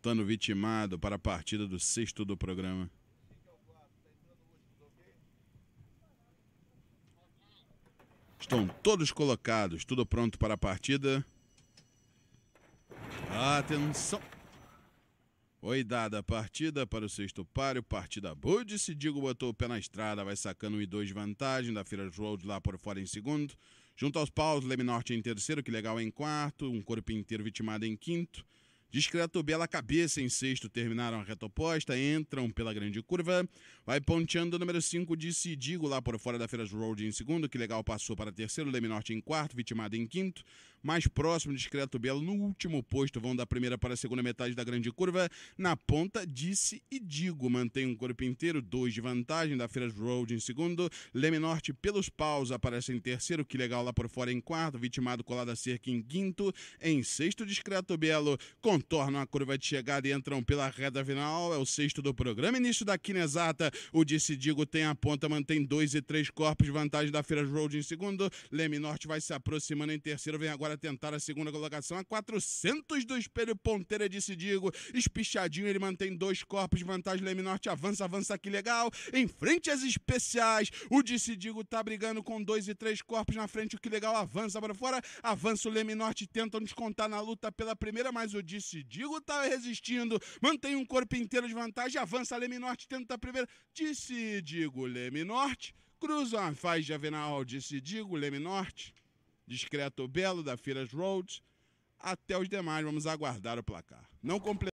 estando vitimado para a partida do sexto do programa. Estão todos colocados, tudo pronto para a partida. Atenção! Foi dada a partida para o sexto páreo, partida Se Digo botou o pé na estrada, vai sacando um e dois de vantagem. Da Fira Road lá por fora em segundo. Junto aos paus, Leme Norte em terceiro, que legal em quarto. Um corpo inteiro vitimado em quinto. Discreto Bela a cabeça em sexto, terminaram a reta oposta, entram pela grande curva, vai ponteando o número 5 de Sidigo lá por fora da Feiras Road em segundo, que legal passou para terceiro, Leme Norte em quarto, Vitimado em quinto, mais próximo de Discreto Belo, no último posto, vão da primeira para a segunda metade da grande curva. Na ponta, disse e digo, mantém um corpo inteiro, dois de vantagem da Feiras Road em segundo. Leme Norte pelos paus aparece em terceiro, que legal lá por fora em quarto, vitimado colada cerca em quinto, em sexto, Discreto Belo, contornam a curva de chegada e entram pela reta final, é o sexto do programa, início da quina exata, o disse digo tem a ponta, mantém dois e três corpos, de vantagem da Feiras Road em segundo, Leme Norte vai se aproximando em terceiro, vem agora para tentar a segunda colocação a 400 do espelho ponteira disse Digo. Espichadinho, ele mantém dois corpos, vantagem Leme Norte, avança, avança, que legal. Em frente às especiais, o disse Digo tá brigando com dois e três corpos na frente, o que legal avança para fora, avança o Leme Norte, tentam descontar na luta pela primeira, mas o disse Digo tá resistindo, mantém um corpo inteiro de vantagem, avança Leme Norte, tenta a primeira, disse Digo, Leme Norte. Cruza, faz de disse Digo, Leme Norte. Discreto Belo, da Firas Roads. Até os demais, vamos aguardar o placar. Não completamos.